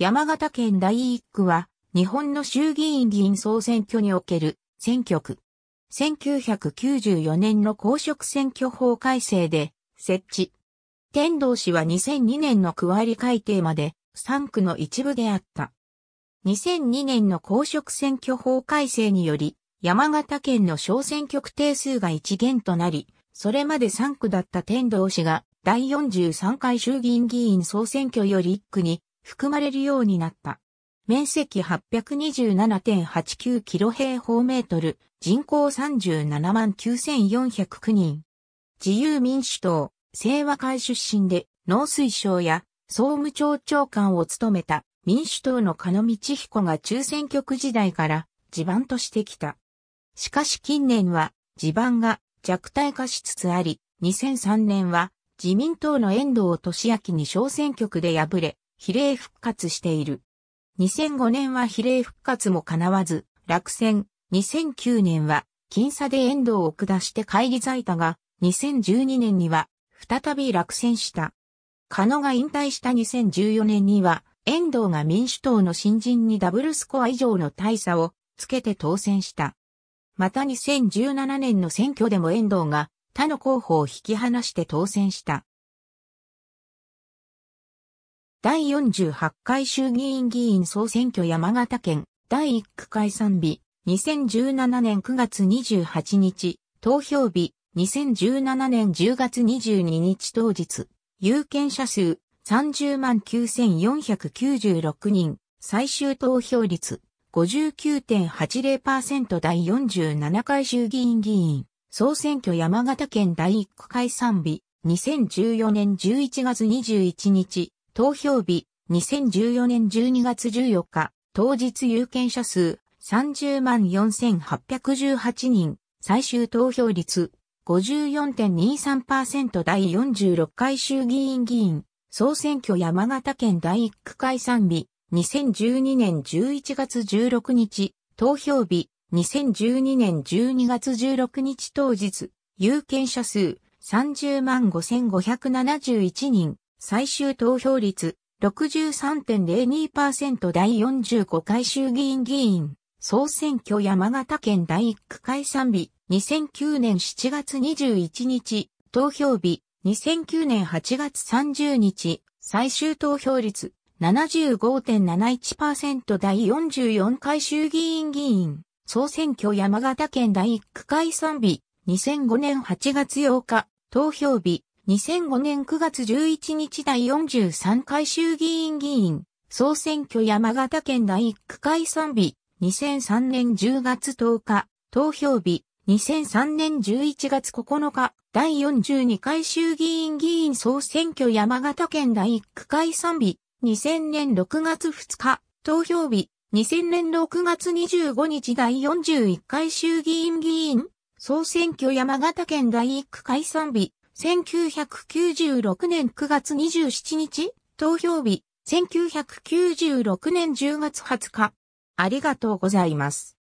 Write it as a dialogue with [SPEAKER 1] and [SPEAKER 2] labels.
[SPEAKER 1] 山形県第一区は、日本の衆議院議員総選挙における選挙区。1994年の公職選挙法改正で設置。天童市は2002年の区割り改定まで3区の一部であった。2002年の公職選挙法改正により、山形県の小選挙区定数が1元となり、それまで3区だった天童市が第43回衆議院議員総選挙より1区に含まれるようになった。面積827.89キロ平方メートル、人口37万9409人。自由民主党、清和会出身で、農水省や総務庁長官を務めた民主党の鹿野道彦が中選挙区時代から地盤としてきた。しかし近年は地盤が弱体化しつつあり、2003年は自民党の遠藤俊明に小選挙区で敗れ、比例復活している。2005年は比例復活も叶わず、落選。2009年は、僅差で遠藤を下して会議在いたが、2012年には、再び落選した。カノが引退した2014年には、遠藤が民主党の新人にダブルスコア以上の大差をつけて当選した。また2017年の選挙でも遠藤が他の候補を引き離して当選した。第48回衆議院議員総選挙山形県第1区解散日2017年9月28日投票日2017年10月22日当日有権者数30万9496人最終投票率59.80%第47回衆議院議員総選挙山形県第1区解散日2014年11月21日投票日、2014年12月14日、当日有権者数30万4818人、最終投票率54.23%第46回衆議院議員、総選挙山形県第1区解散日、2012年11月16日、投票日、2012年12月16日当日、有権者数30万5571人、最終投票率63.02%第45回衆議院議員総選挙山形県第1区解散日2009年7月21日投票日2009年8月30日最終投票率75.71%第44回衆議院議員総選挙山形県第1区解散日2005年8月8日投票日2005年9月11日第43回衆議院議員、総選挙山形県第1区解散日、2003年10月10日、投票日、2003年11月9日、第42回衆議院議員総選挙山形県第1区解散日、2000年6月2日、投票日、2000年6月25日第41回衆議院議員、総選挙山形県第1区解散日、1996年9月27日、投票日、1996年10月20日。ありがとうございます。